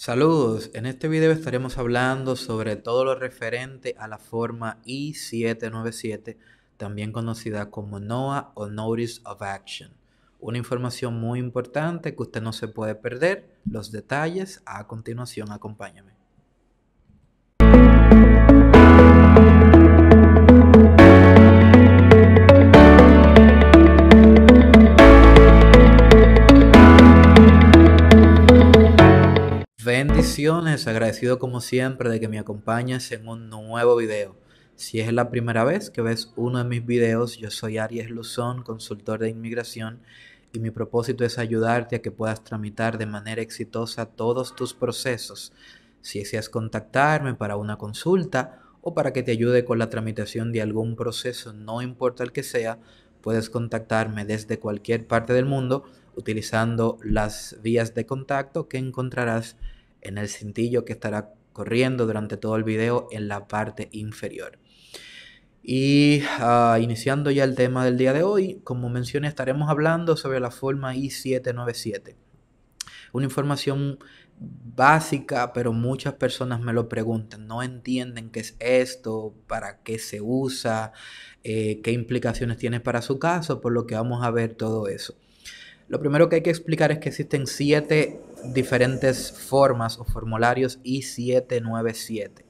Saludos, en este video estaremos hablando sobre todo lo referente a la forma I-797, también conocida como NOAA o Notice of Action. Una información muy importante que usted no se puede perder, los detalles a continuación, acompáñame. Bendiciones, agradecido como siempre de que me acompañes en un nuevo video. Si es la primera vez que ves uno de mis videos, yo soy Aries Luzón, consultor de inmigración, y mi propósito es ayudarte a que puedas tramitar de manera exitosa todos tus procesos. Si deseas contactarme para una consulta o para que te ayude con la tramitación de algún proceso, no importa el que sea, puedes contactarme desde cualquier parte del mundo utilizando las vías de contacto que encontrarás en el cintillo que estará corriendo durante todo el video en la parte inferior. Y ah, iniciando ya el tema del día de hoy, como mencioné, estaremos hablando sobre la forma I-797. Una información básica, pero muchas personas me lo preguntan, no entienden qué es esto, para qué se usa, eh, qué implicaciones tiene para su caso, por lo que vamos a ver todo eso. Lo primero que hay que explicar es que existen siete diferentes formas o formularios I-797.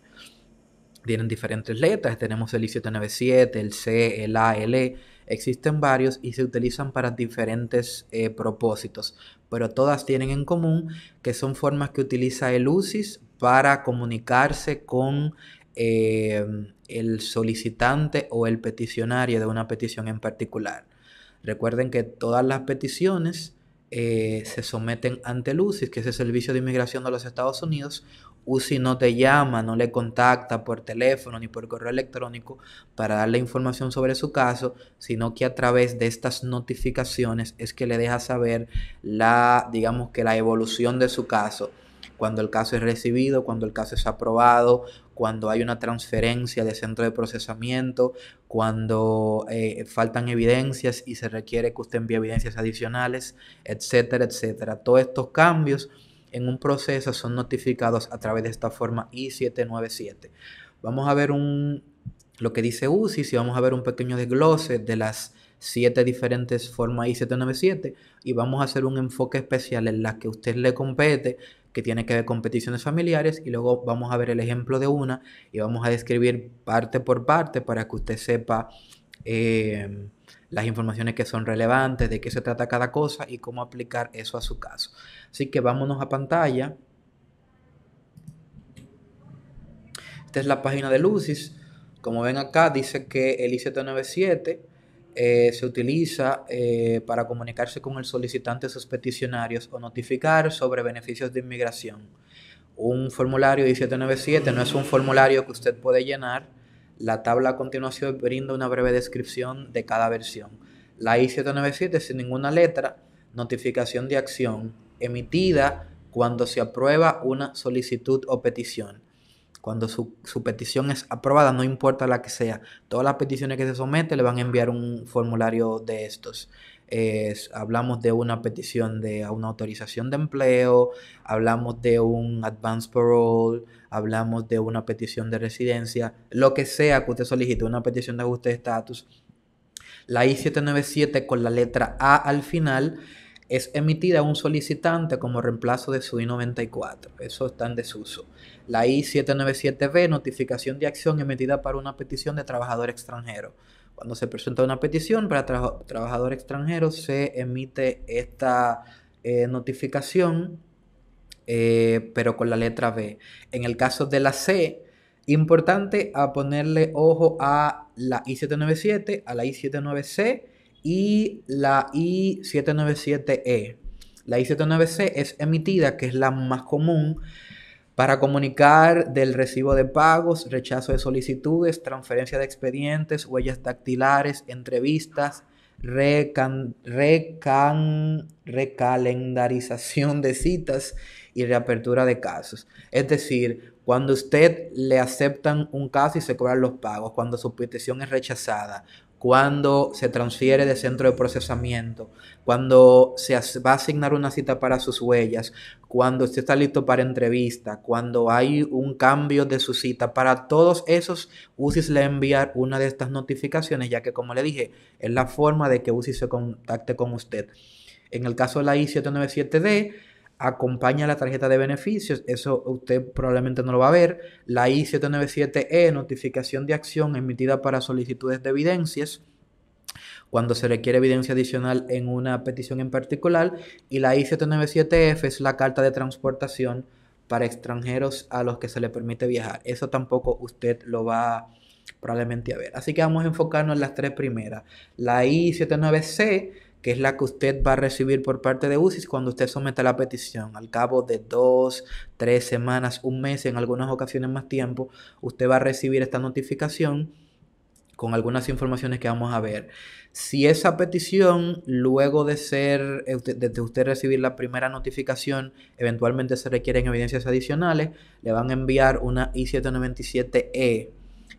Tienen diferentes letras, tenemos el I-797, el C, el A, el E. Existen varios y se utilizan para diferentes eh, propósitos, pero todas tienen en común que son formas que utiliza el UCIS para comunicarse con eh, el solicitante o el peticionario de una petición en particular. Recuerden que todas las peticiones eh, se someten ante el UCI, que es el Servicio de Inmigración de los Estados Unidos. UCI no te llama, no le contacta por teléfono ni por correo electrónico para darle información sobre su caso, sino que a través de estas notificaciones es que le deja saber la, digamos que la evolución de su caso cuando el caso es recibido, cuando el caso es aprobado, cuando hay una transferencia de centro de procesamiento, cuando eh, faltan evidencias y se requiere que usted envíe evidencias adicionales, etcétera, etcétera. Todos estos cambios en un proceso son notificados a través de esta forma I797. Vamos a ver un, lo que dice UCI, si vamos a ver un pequeño desglose de las siete diferentes formas I797 y vamos a hacer un enfoque especial en las que usted le compete que tiene que ver con peticiones familiares y luego vamos a ver el ejemplo de una y vamos a describir parte por parte para que usted sepa eh, las informaciones que son relevantes, de qué se trata cada cosa y cómo aplicar eso a su caso. Así que vámonos a pantalla. Esta es la página de Lucis. Como ven acá, dice que el I-797 eh, se utiliza eh, para comunicarse con el solicitante o sus peticionarios o notificar sobre beneficios de inmigración. Un formulario I-797 no es un formulario que usted puede llenar. La tabla a continuación brinda una breve descripción de cada versión. La I-797 sin ninguna letra, notificación de acción emitida cuando se aprueba una solicitud o petición. Cuando su, petición es aprobada, no importa la que sea, todas las peticiones que se someten le van a enviar un formulario de estos. hablamos de una petición de una autorización de empleo, hablamos de un advance parole, hablamos de una petición de residencia, lo que sea que usted solicite, una petición de ajuste de estatus. La I-797 con la letra A al final es emitida a un solicitante como reemplazo de su I-94. Eso está en desuso la I-797B, notificación de acción emitida para una petición de trabajador extranjero. Cuando se presenta una petición para trabajador extranjero, se emite esta eh, notificación, eh, pero con la letra B. En el caso de la C, importante a ponerle ojo a la I-797, a la I-79C y la I-797E. E. La i 79 c es emitida, que es la más común, para comunicar del recibo de pagos, rechazo de solicitudes, transferencia de expedientes, huellas dactilares, entrevistas, recan, recan, recalendarización de citas y reapertura de casos. Es decir, cuando usted le aceptan un caso y se cobran los pagos, cuando su petición es rechazada, cuando se transfiere de centro de procesamiento, cuando se va a asignar una cita para sus huellas, cuando usted está listo para entrevista, cuando hay un cambio de su cita, para todos esos, UCIS le enviar una de estas notificaciones, ya que como le dije, es la forma de que UCI se contacte con usted. En el caso de la I797D, acompaña la tarjeta de beneficios, eso usted probablemente no lo va a ver. La I-797E, e, notificación de acción emitida para solicitudes de evidencias, cuando se requiere evidencia adicional en una petición en particular. Y la I-797F es la carta de transportación para extranjeros a los que se le permite viajar. Eso tampoco usted lo va probablemente a ver. Así que vamos a enfocarnos en las tres primeras. La I-79C que es la que usted va a recibir por parte de UCIS cuando usted someta la petición. Al cabo de dos, tres semanas, un mes, en algunas ocasiones más tiempo, usted va a recibir esta notificación con algunas informaciones que vamos a ver. Si esa petición, luego de ser, eh, desde usted recibir la primera notificación, eventualmente se requieren evidencias adicionales, le van a enviar una I-797E. E.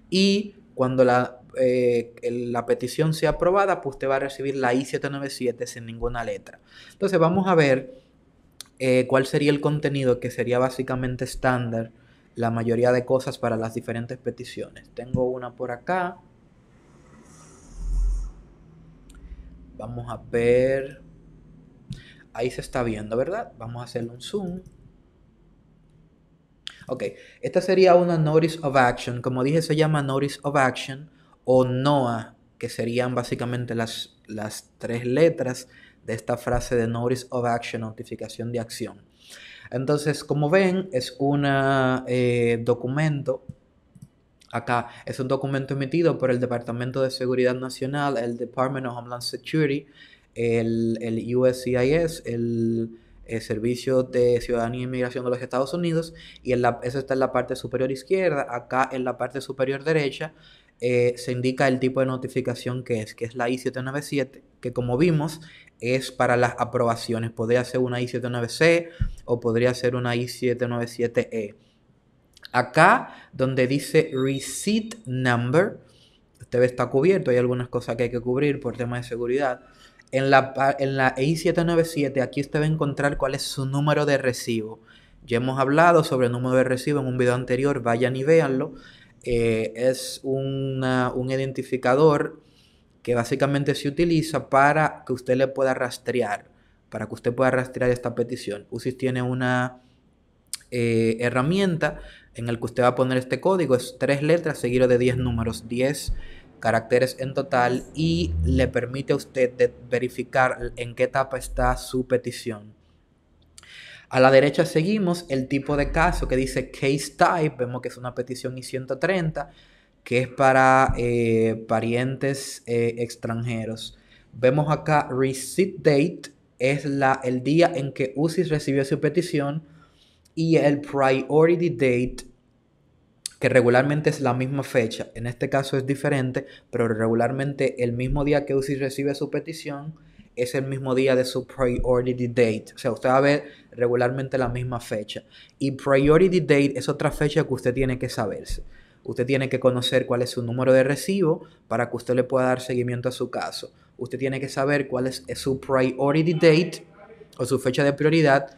Y cuando la eh, la petición sea aprobada, pues usted va a recibir la I-797 sin ninguna letra. Entonces vamos a ver eh, cuál sería el contenido que sería básicamente estándar la mayoría de cosas para las diferentes peticiones. Tengo una por acá. Vamos a ver. Ahí se está viendo, ¿verdad? Vamos a hacerle un zoom. Ok, esta sería una Notice of Action. Como dije, se llama Notice of Action o NOAA, que serían básicamente las, las tres letras de esta frase de Notice of Action, notificación de acción. Entonces, como ven, es un eh, documento, acá es un documento emitido por el Departamento de Seguridad Nacional, el Department of Homeland Security, el, USCIS, el, Servicio de Ciudadanía e Inmigración de los Estados Unidos, y en la, eso está en la parte superior izquierda, acá en la parte superior derecha eh, se indica el tipo de notificación que es, que es la I797, que como vimos es para las aprobaciones. Podría ser una i 79 c o podría ser una I797E. E. Acá donde dice Receipt Number, usted está cubierto, hay algunas cosas que hay que cubrir por tema de seguridad. En la, en 797 aquí usted va a encontrar cuál es su número de recibo. Ya hemos hablado sobre el número de recibo en un video anterior, vayan y véanlo. Eh, es un identificador que básicamente se utiliza para que usted le pueda rastrear, para que usted pueda rastrear esta petición. UCIS tiene una eh, herramienta en la que usted va a poner este código, es tres letras seguido de 10 números, 10 caracteres en total y le permite a usted verificar en qué etapa está su petición. A la derecha seguimos el tipo de caso que dice case type, vemos que es una petición I-130, que es para eh, parientes eh, extranjeros. Vemos acá receipt date, es la, el día en que UCI recibió su petición, y el priority date, que regularmente es la misma fecha. En este caso es diferente, pero regularmente el mismo día que UCI recibe su petición es el mismo día de su priority date. O sea, usted va a ver regularmente la misma fecha. Y priority date es otra fecha que usted tiene que saberse. Usted tiene que conocer cuál es su número de recibo para que usted le pueda dar seguimiento a su caso. Usted tiene que saber cuál es, su priority date o su fecha de prioridad.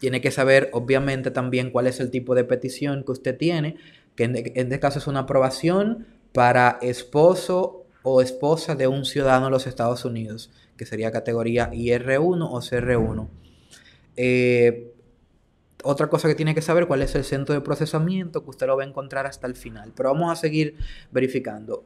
Tiene que saber, obviamente, también cuál es el tipo de petición que usted tiene, que en, en este caso es una aprobación para esposo o esposa de un ciudadano de los Estados Unidos que sería categoría IR1 o CR1. Eh, otra cosa que tiene que saber cuál es el centro de procesamiento que usted lo va a encontrar hasta el final. Pero vamos a seguir verificando.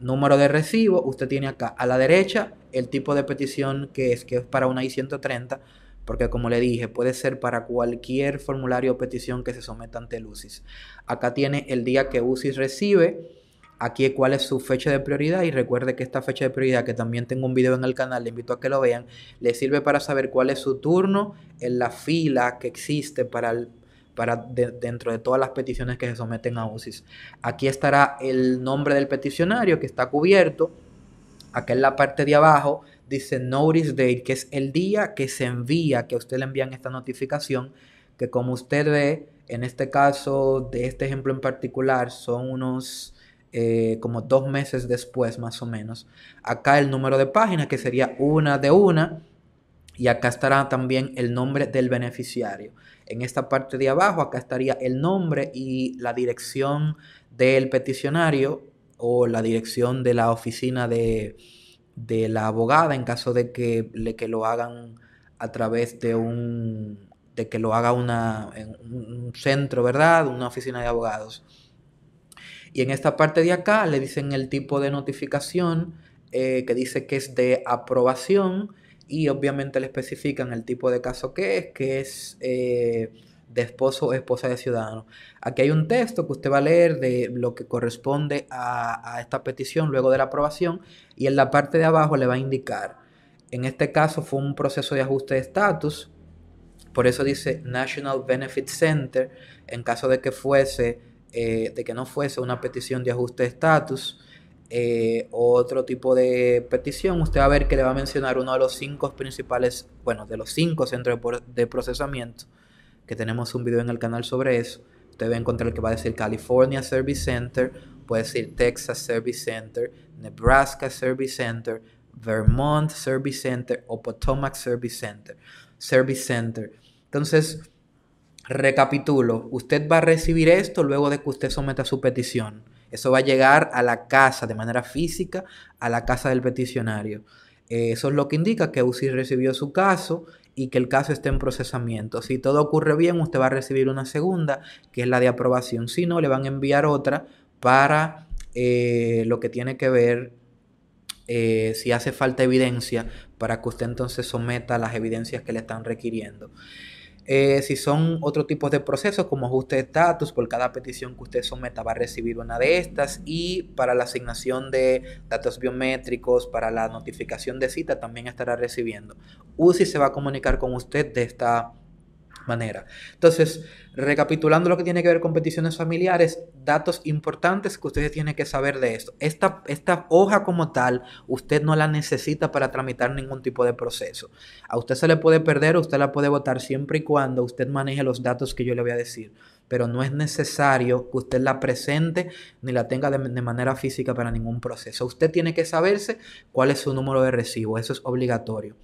Número de recibo, usted tiene acá a la derecha el tipo de petición que es, que es para una I-130, porque como le dije, puede ser para cualquier formulario o petición que se someta ante el UCIS. Acá tiene el día que UCIS recibe, aquí cuál es su fecha de prioridad y recuerde que esta fecha de prioridad, que también tengo un video en el canal, le invito a que lo vean, le sirve para saber cuál es su turno en la fila que existe para para dentro de todas las peticiones que se someten a USIS. Aquí estará el nombre del peticionario que está cubierto. Aquí en la parte de abajo dice Notice Date, que es el día que se envía, que a usted le envían esta notificación, que como usted ve, en este caso de este ejemplo en particular, son unos eh, como dos meses después más o menos. Acá el número de páginas, que sería una de una. Y acá estará también el nombre del beneficiario. En esta parte de abajo, acá estaría el nombre y la dirección del peticionario o la dirección de la oficina de, de la abogada en caso de que, le, que lo hagan a través de un de que lo haga una, un centro, ¿verdad? Una oficina de abogados. Y en esta parte de acá le dicen el tipo de notificación eh, que dice que es de aprobación y obviamente le especifican el tipo de caso que es, que es eh, de esposo o esposa de ciudadano. Aquí hay un texto que usted va a leer de lo que corresponde a esta petición luego de la aprobación y en la parte de abajo le va a indicar. En este caso fue un proceso de ajuste de estatus, por eso dice National Benefit Center, en caso de que fuese eh, de que no fuese una petición de ajuste de estatus eh, otro tipo de petición, usted va a ver que le va a mencionar uno de los cinco principales, bueno, de los cinco centros de procesamiento, que tenemos un video en el canal sobre eso. Usted va a encontrar que va a decir California Service Center, puede decir Texas Service Center, Nebraska Service Center, Vermont Service Center o Potomac Service Center. Service Center. Entonces, Recapitulo, usted va a recibir esto luego de que usted someta su petición. Eso va a llegar a la casa de manera física, a la casa del peticionario. Eh, eso es lo que indica que UCI recibió su caso y que el caso esté en procesamiento. Si todo ocurre bien, usted va a recibir una segunda, que es la de aprobación. Si no, le van a enviar otra para eh, lo que tiene que ver eh, si hace falta evidencia para que usted entonces someta las evidencias que le están requiriendo. Eh, si son otro tipos de procesos como ajuste de estatus, por cada petición que usted someta va a recibir una de estas y para la asignación de datos biométricos, para la notificación de cita también estará recibiendo. UCI se va a comunicar con usted de esta manera. Entonces, recapitulando lo que tiene que ver con peticiones familiares, datos importantes que ustedes tiene que saber de esto. Esta, esta hoja como tal, usted no la necesita para tramitar ningún tipo de proceso. A usted se le puede perder, usted la puede votar siempre y cuando usted maneje los datos que yo le voy a decir pero no es necesario que usted la presente ni la tenga de, de, manera física para ningún proceso. Usted tiene que saberse cuál es su número de recibo, eso es obligatorio.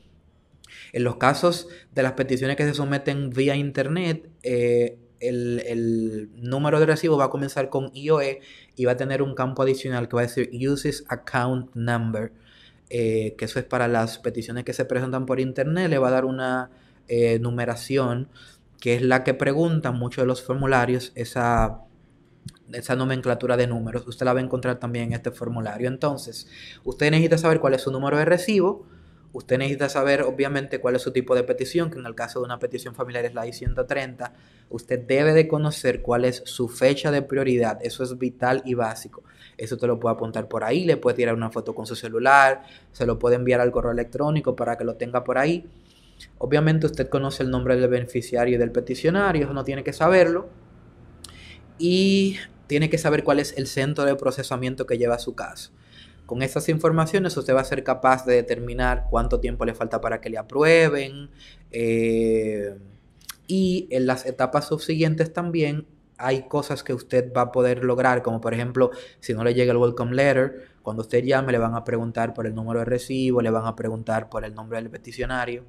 En los casos de las peticiones que se someten vía Internet, eh, el, número de recibo va a comenzar con IOE y va a tener un campo adicional que va a decir Uses Account Number, eh, que eso es para las peticiones que se presentan por Internet, le va a dar una eh, numeración que es la que preguntan muchos de los formularios, esa esa nomenclatura de números. Usted la va a encontrar también en este formulario. Entonces, usted necesita saber cuál es su número de recibo, Usted necesita saber, obviamente, cuál es su tipo de petición, que en el caso de una petición familiar es la I-130. Usted debe de conocer cuál es su fecha de prioridad. Eso es vital y básico. Eso te lo puede apuntar por ahí, le puede tirar una foto con su celular, se lo puede enviar al correo electrónico para que lo tenga por ahí. Obviamente usted conoce el nombre del beneficiario y del peticionario, eso no tiene que saberlo. Y tiene que saber cuál es el centro de procesamiento que lleva a su caso. Con esas informaciones usted va a ser capaz de determinar cuánto tiempo le falta para que le aprueben. Eh, y en las etapas subsiguientes también hay cosas que usted va a poder lograr, como por ejemplo, si no le llega el welcome letter, cuando usted llame le van a preguntar por el número de recibo, le van a preguntar por el nombre del peticionario.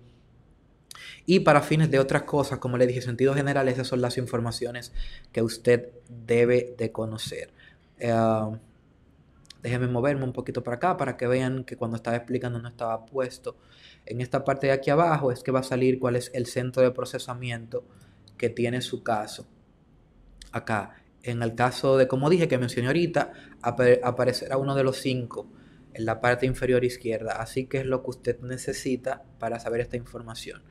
Y para fines de otras cosas, como le dije, sentido general, esas son las informaciones que usted debe de conocer. Eh, déjenme moverme un poquito para acá para que vean que cuando estaba explicando no estaba puesto. En esta parte de aquí abajo es que va a salir cuál es el centro de procesamiento que tiene su caso. Acá, en el caso de, como dije, que mencioné ahorita, aparecerá uno de los cinco en la parte inferior izquierda. Así que es lo que usted necesita para saber esta información.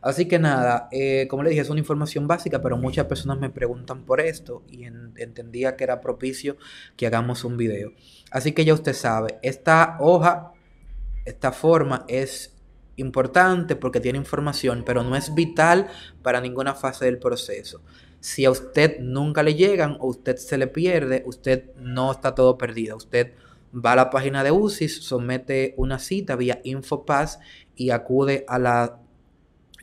Así que nada, eh, como le dije, es una información básica, pero muchas personas me preguntan por esto y entendía que era propicio que hagamos un video. Así que ya usted sabe, esta hoja, esta forma es importante porque tiene información, pero no es vital para ninguna fase del proceso. Si a usted nunca le llegan o usted se le pierde, usted no está todo perdido. Usted va a la página de UCIS, somete una cita vía InfoPass y acude a la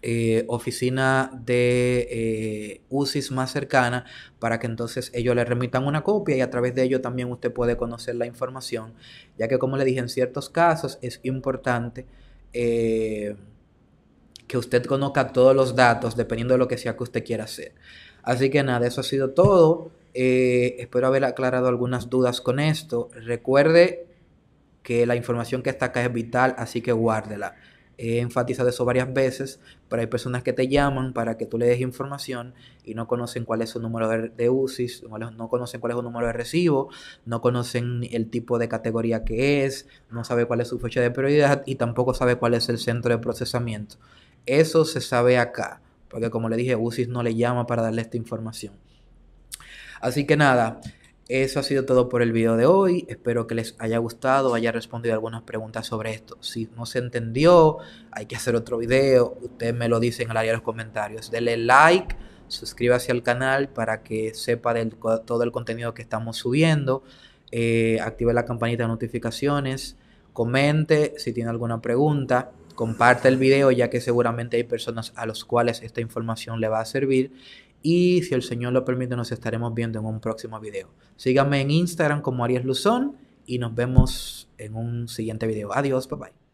eh, oficina de eh, UCIS más cercana para que entonces ellos le remitan una copia y a través de ello también usted puede conocer la información, ya que como le dije en ciertos casos es importante eh, que usted conozca todos los datos dependiendo de lo que sea que usted quiera hacer. Así que nada, eso ha sido todo. Eh, espero haber aclarado algunas dudas con esto. Recuerde que la información que está acá es vital, así que guárdela. He enfatizado eso varias veces, pero hay personas que te llaman para que tú le des información y no conocen cuál es su número de, de UCIs, no conocen cuál es su número de recibo, no conocen el tipo de categoría que es, no sabe cuál es su fecha de prioridad y tampoco sabe cuál es el centro de procesamiento. Eso se sabe acá, porque como le dije, UCIs no le llama para darle esta información. Así que nada, eso ha sido todo por el video de hoy. Espero que les haya gustado, haya respondido algunas preguntas sobre esto. Si no se entendió, hay que hacer otro video. Ustedes me lo dicen en el área de los comentarios. Denle like, suscríbase al canal para que sepa de todo el contenido que estamos subiendo. Eh, active la campanita de notificaciones. Comente si tiene alguna pregunta comparte el video ya que seguramente hay personas a las cuales esta información le va a servir y si el Señor lo permite, nos estaremos viendo en un próximo video. Síganme en Instagram como Arias Luzón y nos vemos en un siguiente video. Adiós, bye bye.